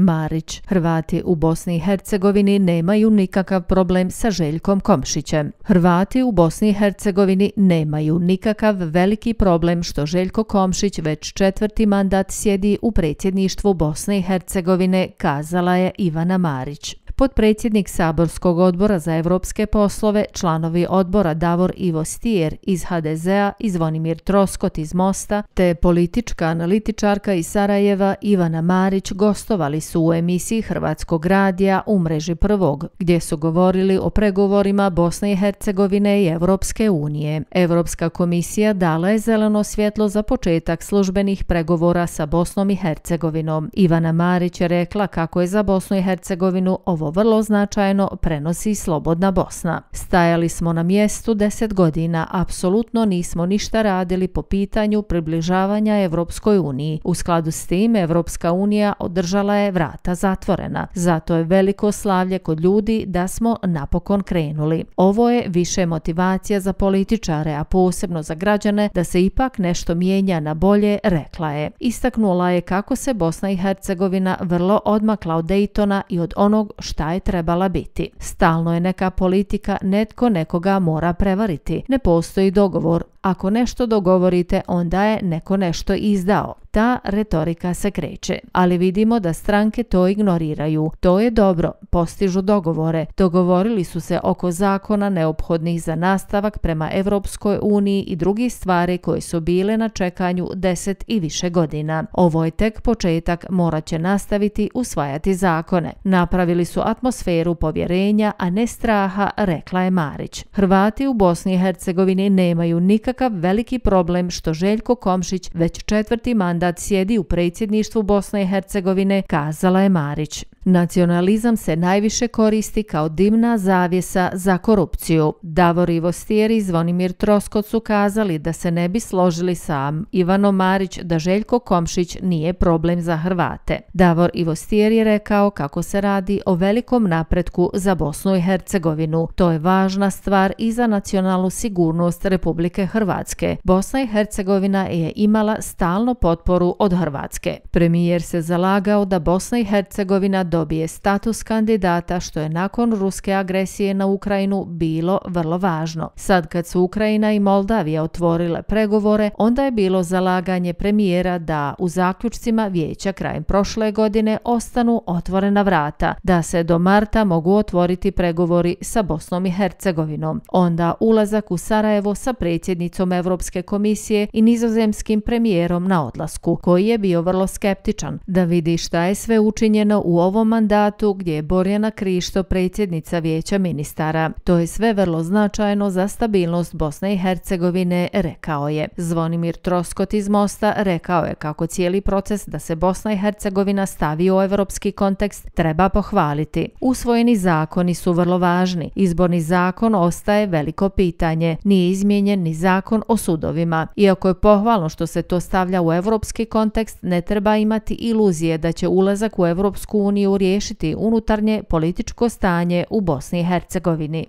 Marić. Hrvati u Bosni i Hercegovini nemaju nikakav problem sa Željkom Komšićem. Hrvati u Bosni i Hercegovini nemaju nikakav veliki problem što Željko Komšić već četvrti mandat sjedi u predsjedništvu Bosne i Hercegovine, kazala je Ivana Marić podpredsjednik Saborskog odbora za evropske poslove, članovi odbora Davor Ivo Stijer iz HDZ-a i Zvonimir Troskot iz Mosta, te politička analitičarka iz Sarajeva Ivana Marić gostovali su u emisiji Hrvatskog radija u mreži prvog, gdje su govorili o pregovorima Bosne i Hercegovine i Evropske unije. Evropska komisija dala je zeleno svjetlo za početak službenih pregovora sa Bosnom i Hercegovinom. Ivana Marić je rekla kako je za Bosnu i Hercegovinu ovo vrlo značajno prenosi Slobodna Bosna. Stajali smo na mjestu 10 godina, apsolutno nismo ništa radili po pitanju približavanja Evropskoj uniji. U skladu s tim, Evropska unija održala je vrata zatvorena. Zato je veliko slavlje kod ljudi da smo napokon krenuli. Ovo je više motivacija za političare, a posebno za građane, da se ipak nešto mijenja na bolje, rekla je. Istaknula je kako se Bosna i Hercegovina vrlo odmakla od Dejtona i od onog što šta je trebala biti. Stalno je neka politika, netko nekoga mora prevariti. Ne postoji dogovor, ako nešto dogovorite, onda je neko nešto izdao. Ta retorika se kreće, ali vidimo da stranke to ignoriraju. To je dobro, postižu dogovore. Dogovorili su se oko zakona neophodnih za nastavak prema Evropskoj uniji i drugi stvari koje su bile na čekanju deset i više godina. Ovo je tek početak, morat će nastaviti usvajati zakone. Napravili su atmosferu povjerenja, a ne straha, rekla je Marić. Hrvati u Bosni i Hercegovini nemaju nikad nikakav veliki problem što Željko Komšić već četvrti mandat sjedi u predsjedništvu Bosne i Hercegovine, kazala je Marić. Nacionalizam se najviše koristi kao dimna zavjesa za korupciju. Davor Ivo Stijer i Zvonimir Troskot su kazali da se ne bi složili sam Ivano Marić da Željko Komšić nije problem za Hrvate. Davor Ivo Stijer je rekao kako se radi o velikom napretku za Bosnu i Hercegovinu. To je važna stvar i za nacionalnu sigurnost Republike Hrvatske. Bosna i Hercegovina je imala stalno potporu od Hrvatske. Premijer se zalagao da Bosna i Hercegovina dobije status kandidata što je nakon ruske agresije na Ukrajinu bilo vrlo važno. Sad kad su Ukrajina i Moldavija otvorile pregovore, onda je bilo zalaganje premijera da u zaključcima vijeća krajem prošle godine ostanu otvorena vrata, da se do marta mogu otvoriti pregovori sa Bosnom i Hercegovinom. Onda ulazak u Sarajevo sa predsjednicom Evropske komisije i nizozemskim premijerom na odlasku, koji je bio vrlo skeptičan da vidi šta je sve učinjeno u ovom novom mandatu gdje je Borjana Krišto predsjednica vijeća ministara. To je sve vrlo značajno za stabilnost Bosne i Hercegovine, rekao je. Zvonimir Troskot iz Mosta rekao je kako cijeli proces da se Bosna i Hercegovina stavi u evropski kontekst treba pohvaliti. Usvojeni zakoni su vrlo važni. Izborni zakon ostaje veliko pitanje. Nije izmijenjen ni zakon o sudovima. Iako je pohvalno što se to stavlja u evropski kontekst, ne treba imati iluzije da će ulazak u Evropsku uniju riješiti unutarnje političko stanje u Bosni i Hercegovini.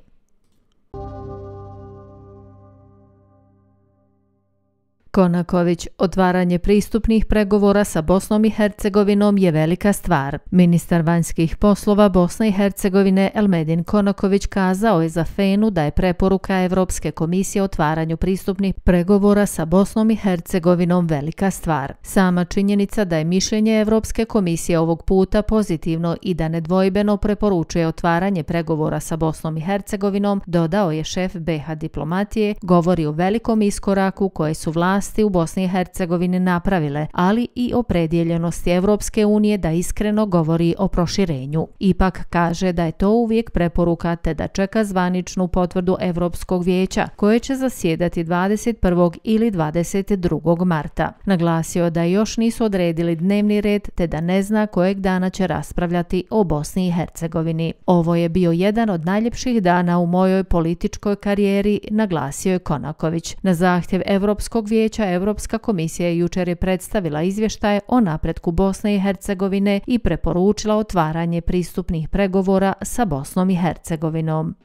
Konaković, otvaranje pristupnih pregovora sa Bosnom i Hercegovinom je velika stvar. Ministar vanjskih poslova Bosne i Hercegovine Elmedin Konaković kazao je za Fenu da je preporuka Evropske komisije otvaranju pristupnih pregovora sa Bosnom i Hercegovinom velika stvar. Sama činjenica da je mišljenje Evropske komisije ovog puta pozitivno i da nedvojbeno preporučuje otvaranje pregovora sa Bosnom i Hercegovinom, dodao je šef BH diplomatije, govori o velikom iskoraku koje su vlastnosti vlasti u Bosni i Hercegovini napravile, ali i o predjeljenosti Evropske unije da iskreno govori o proširenju. Ipak kaže da je to uvijek preporuka te da čeka zvaničnu potvrdu Evropskog vijeća, koje će zasjedati 21. ili 22. marta. Naglasio da još nisu odredili dnevni red te da ne zna kojeg dana će raspravljati o Bosni i Hercegovini. Ovo je bio jedan od najljepših dana u mojoj političkoj karijeri, naglasio je Konaković. Na zahtjev Evropskog vijeća Đorđevića, Evropska komisija jučer je predstavila izvještaje o napretku Bosne i Hercegovine i preporučila otvaranje pristupnih pregovora sa Bosnom i Hercegovinom.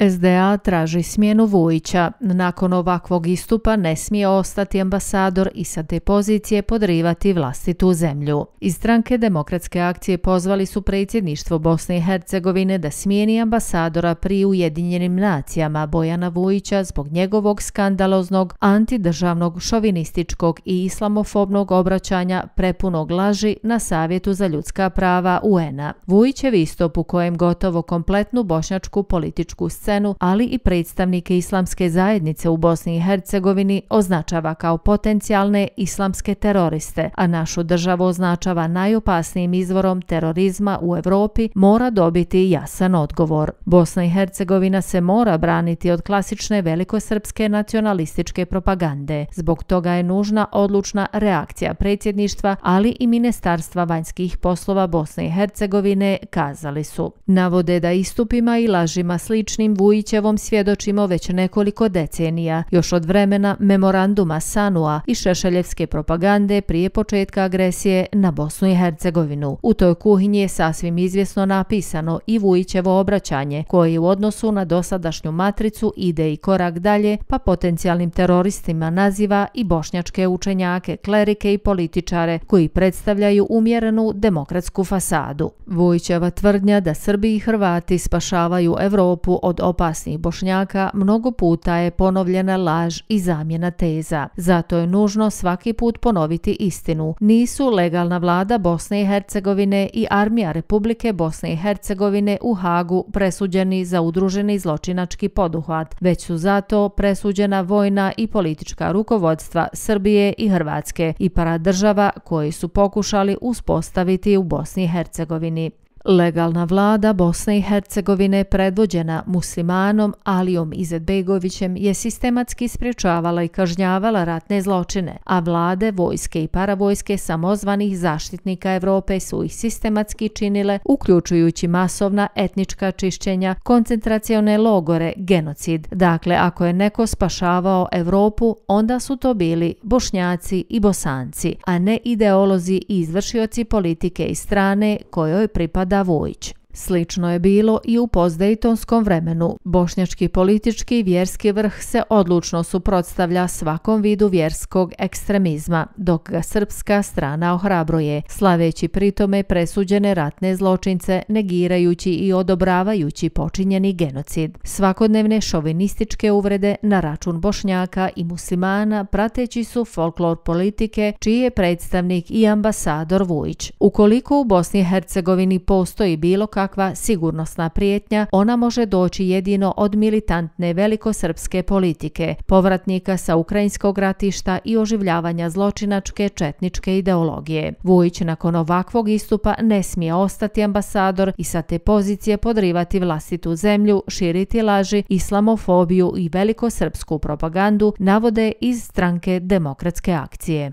SDA traži smjenu Vujića. Nakon ovakvog istupa ne smije ostati ambasador i sa te pozicije podrivati vlastitu zemlju. Iz stranke demokratske akcije pozvali su predsjedništvo Bosne i Hercegovine da smijeni ambasadora pri Ujedinjenim nacijama Bojana Vujića zbog njegovog skandaloznog antidržavnog šovinističkog i islamofobnog obraćanja prepunog laži na Savjetu za ljudska prava UN-a. Vujićev istop u kojem gotovo kompletnu bošnjačku političku scenu, ali i predstavnike islamske zajednice u Bosni i Hercegovini označava kao potencijalne islamske teroriste, a našu državu označava najopasnijim izvorom terorizma u Evropi, mora dobiti jasan odgovor. Bosna i Hercegovina se mora braniti od klasične velikosrpske nacionalističke propagande. Zbog toga je nužna odlučna reakcija predsjedništva, ali i Ministarstva vanjskih poslova Bosne i Hercegovine, kazali su. Navode da istupima i lažima sličnim Vujićevom svjedočimo već nekoliko decenija, još od vremena memoranduma Sanua i Šešeljevske propagande prije početka agresije na Bosnu i Hercegovinu. U toj kuhinji je sasvim izvjesno napisano i Vujićevo obraćanje, koje u odnosu na dosadašnju matricu ide i korak dalje, pa potencijalnim teroristima naziva i bošnjačke učenjake, klerike i političare koji predstavljaju umjerenu demokratsku fasadu. Vujićeva tvrdnja da Srbi i Hrvati spašavaju Evropu od opasnih bošnjaka, mnogo puta je ponovljena laž i zamjena teza. Zato je nužno svaki put ponoviti istinu. Nisu legalna vlada Bosne i Hercegovine i Armija Republike Bosne i Hercegovine u Hagu presuđeni za udruženi zločinački poduhvat, već su zato presuđena vojna i politička rukovodstva Srbije i Hrvatske i paradržava koji su pokušali uspostaviti u Bosni i Hercegovini. Legalna vlada Bosne i Hercegovine predvođena muslimanom Alijom Izetbegovićem je sistematski spriječavala i kažnjavala ratne zločine, a vlade, vojske i paravojske samozvanih zaštitnika Evrope su ih sistematski činile, uključujući masovna etnička čišćenja, koncentracione logore, genocid. Dakle, ako je neko spašavao Evropu, onda su to bili bošnjaci i bosanci, a ne ideolozi i izvršioci politike i strane kojoj pripada da voice Slično je bilo i u pozdejtonskom vremenu. Bošnjački politički i vjerski vrh se odlučno suprotstavlja svakom vidu vjerskog ekstremizma, dok ga srpska strana ohrabruje, slaveći pritome presuđene ratne zločince, negirajući i odobravajući počinjeni genocid. Svakodnevne šovinističke uvrede na račun Bošnjaka i muslimana prateći su folklor politike, čiji je predstavnik i ambasador Vujić. Ukoliko u Bosni i Hercegovini postoji bilo kakvo kakva sigurnosna prijetnja, ona može doći jedino od militantne velikosrpske politike, povratnika sa ukrajinskog ratišta i oživljavanja zločinačke četničke ideologije. Vujić nakon ovakvog istupa ne smije ostati ambasador i sa te pozicije podrivati vlastitu zemlju, širiti laži, islamofobiju i velikosrpsku propagandu, navode iz stranke demokratske akcije.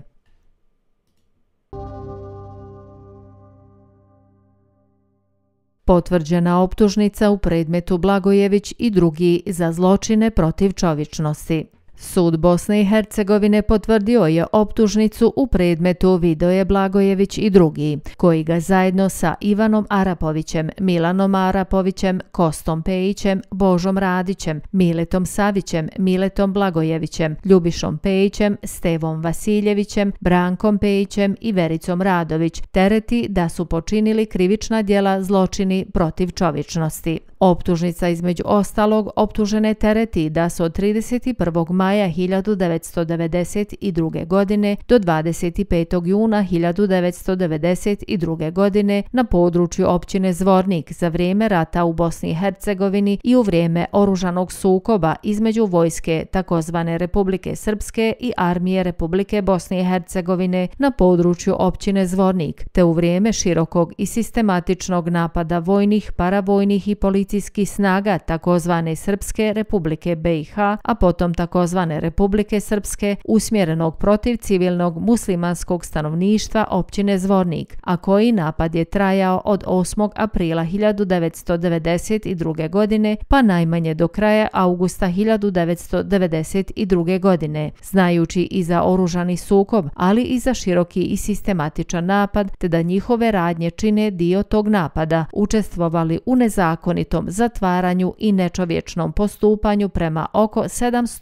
potvrđena optužnica u predmetu Blagojević i drugi za zločine protiv čovječnosti. Sud Bosne i Hercegovine potvrdio je optužnicu u predmetu Vidoje Blagojević i drugi, koji ga zajedno sa Ivanom Arapovićem, Milanom Arapovićem, Kostom Pejićem, Božom Radićem, Miletom Savićem, Miletom Blagojevićem, Ljubišom Pejićem, Stevom Vasiljevićem, Brankom Pejićem i Vericom Radović tereti da su počinili krivična djela zločini protiv čovičnosti. Optužnica između ostalog optužene tereti da su od 31. maja maja 1992. godine do 25. juna 1992. godine na području općine Zvornik za vrijeme rata u Bosni i Hercegovini i u vrijeme oružanog sukoba između vojske takozvane Republike Srpske i armije Republike Bosne i Hercegovine na području općine Zvornik te u vrijeme širokog i sistematičnog napada vojnih, paravojnih i policijskih snaga takozvane Srpske Republike BiH, a potom takozvane samozvane Republike Srpske usmjerenog protiv civilnog muslimanskog stanovništva općine Zvornik, a koji napad je trajao od 8. aprila 1992. godine pa najmanje do kraja augusta 1992. godine, znajući i za oružani sukob, ali i za široki i sistematičan napad, te da njihove radnje čine dio tog napada, učestvovali u nezakonitom zatvaranju i nečovječnom postupanju prema oko 700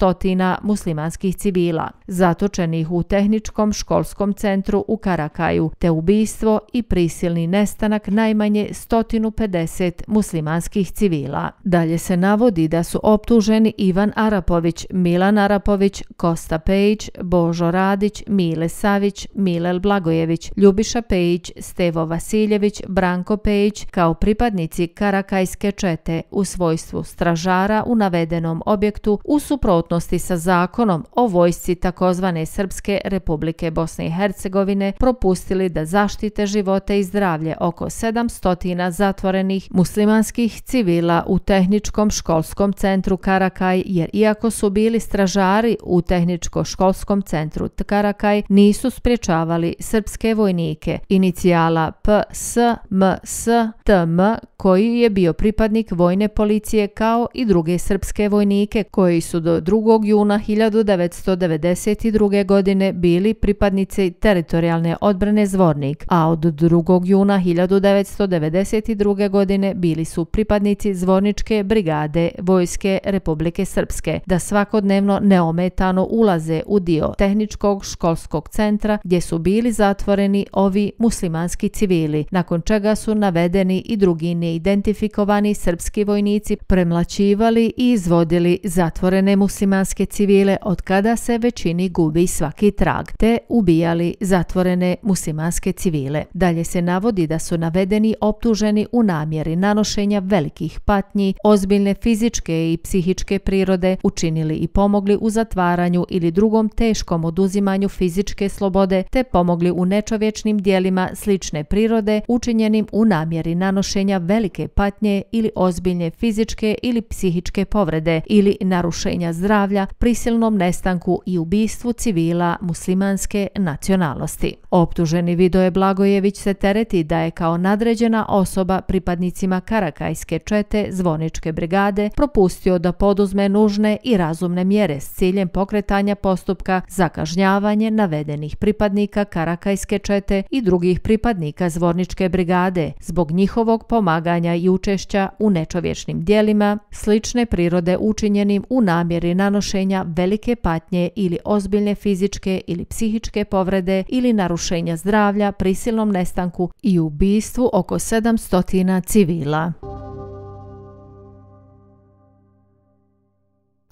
stotina muslimanskih civila, zatočenih u tehničkom školskom centru u Karakaju, te ubijstvo i prisilni nestanak najmanje 150 muslimanskih civila. Dalje se navodi da su optuženi Ivan Arapović, Milan Arapović, Kosta Pejić, Božo Radić, Mile Savić, Milel Blagojević, Ljubiša Pejić, Stevo Vasiljević, Branko Pejić kao pripadnici Karakajske čete u svojstvu stražara u navedenom objektu u suprotnosti sa sa zakonom o vojsci takozvane Srpske republike Bosne i Hercegovine propustili da zaštite živote i zdravlje oko 700 zatvorenih muslimanskih civila u Tehničkom školskom centru Karakaj, jer iako su bili stražari u Tehničko školskom centru Karakaj, nisu spriječavali srpske vojnike inicijala PSMSTM koji je bio pripadnik vojne policije kao i druge srpske vojnike koji su do 2. juna juna 1992. godine bili pripadnici teritorijalne odbrane Zvornik, a od 2. juna 1992. godine bili su pripadnici Zvorničke brigade Vojske Republike Srpske da svakodnevno neometano ulaze u dio tehničkog školskog centra gdje su bili zatvoreni ovi muslimanski civili, nakon čega su navedeni i drugi neidentifikovani srpski vojnici premlačivali i izvodili zatvorene muslimanske civile od kada se većini gubi svaki trag, te ubijali zatvorene muslimanske civile. Dalje se navodi da su navedeni optuženi u namjeri nanošenja velikih patnji, ozbiljne fizičke i psihičke prirode, učinili i pomogli u zatvaranju ili drugom teškom oduzimanju fizičke slobode, te pomogli u nečovječnim dijelima slične prirode, učinjenim u namjeri nanošenja velike patnje ili ozbiljne fizičke ili psihičke povrede ili narušenja zdravlja, prisilnom nestanku i ubistvu civila muslimanske nacionalnosti. Optuženi Vidoje Blagojević se tereti da je kao nadređena osoba pripadnicima Karakajske čete Zvoničke brigade propustio da poduzme nužne i razumne mjere s ciljem pokretanja postupka za kažnjavanje navedenih pripadnika Karakajske čete i drugih pripadnika Zvorničke brigade zbog njihovog pomaganja i učešća u nečovječnim dijelima slične prirode učinjenim u namjeri nanošenja oštećenja, velike patnje ili ozbiljne fizičke ili psihičke povrede ili narušenja zdravlja, prisilnom nestanku i ubijstvu oko 700 civila.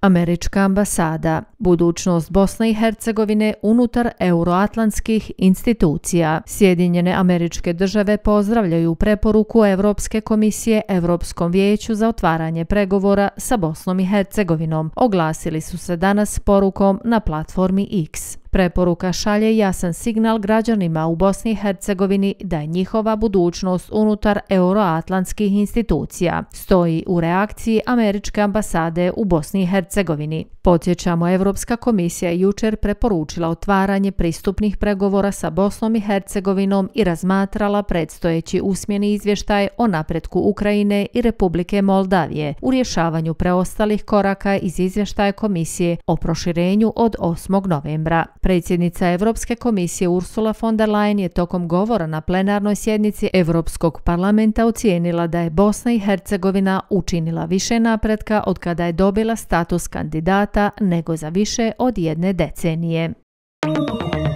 američka ambasada, budućnost Bosne i Hercegovine unutar euroatlantskih institucija. Sjedinjene američke države pozdravljaju preporuku Evropske komisije Evropskom vijeću za otvaranje pregovora sa Bosnom i Hercegovinom. Oglasili su se danas porukom na platformi X. Preporuka šalje jasan signal građanima u Bosni i Hercegovini da je njihova budućnost unutar euroatlantskih institucija, stoji u reakciji Američke ambasade u Bosni i Hercegovini. Podsjećamo, Evropska komisija jučer preporučila otvaranje pristupnih pregovora sa Bosnom i Hercegovinom i razmatrala predstojeći usmjeni izvještaj o napretku Ukrajine i Republike Moldavije u rješavanju preostalih koraka iz izvještaja komisije o proširenju od 8. novembra. Predsjednica Evropske komisije Ursula von der Leyen je tokom govora na plenarnoj sjednici Evropskog parlamenta ocijenila da je Bosna i Hercegovina učinila više napretka od kada je dobila status kandidata nego za više od jedne decenije. Thank you.